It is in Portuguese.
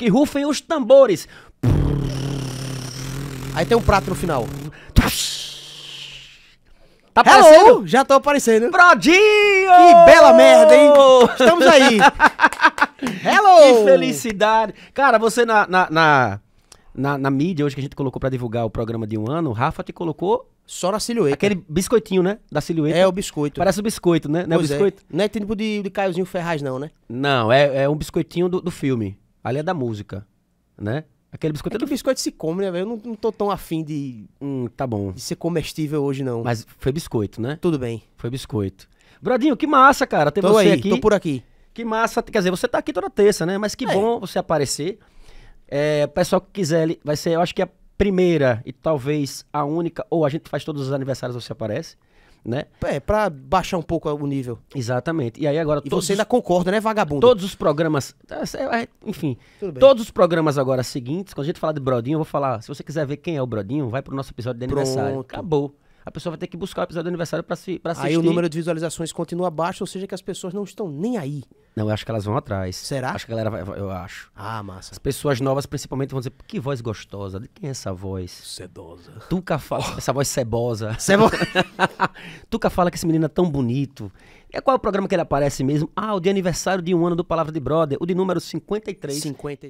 Que rufem os tambores. Aí tem um prato no final. Tá Hello? aparecendo? Já tô aparecendo. Brodinho! Que bela merda, hein? Estamos aí. Hello! Que felicidade. Cara, você na, na, na, na, na mídia hoje que a gente colocou para divulgar o programa de um ano, o Rafa te colocou só na silhueta. Aquele biscoitinho, né? Da silhueta. É o biscoito. Parece o biscoito, né? Não é o é. biscoito? É. Não é tipo de, de Caiozinho Ferraz, não, né? Não, é, é um biscoitinho do, do filme ali é da música, né? Aquele biscoito é, é do... biscoito se come, né, velho? Eu não, não tô tão afim de... Hum, tá bom. De ser comestível hoje, não. Mas foi biscoito, né? Tudo bem. Foi biscoito. Bradinho, que massa, cara, ter tô você aí, aqui. Tô por aqui. Que massa. Quer dizer, você tá aqui toda terça, né? Mas que é. bom você aparecer. É, pessoal que quiser, vai ser, eu acho que é a primeira e talvez a única, ou a gente faz todos os aniversários, você aparece né? É, pra baixar um pouco o nível. Exatamente. E aí agora... E você ainda concorda, né, vagabundo? Todos os programas... É, é, é, enfim, todos os programas agora seguintes, quando a gente falar de Brodinho, eu vou falar, se você quiser ver quem é o Brodinho, vai pro nosso episódio de Pronto. aniversário. Acabou a pessoa vai ter que buscar o episódio do aniversário para se pra assistir. Aí o número de visualizações continua baixo, ou seja que as pessoas não estão nem aí. Não, eu acho que elas vão atrás. Será? Acho que a galera vai, eu acho. Ah, massa. As pessoas novas principalmente vão dizer, que voz gostosa, de quem é essa voz? Sedosa. Tuca fala, oh. essa voz cebosa. Cebosa. Tuca fala que esse menino é tão bonito. E qual é o programa que ele aparece mesmo? Ah, o de aniversário de um ano do Palavra de Brother, o de número 53. 53.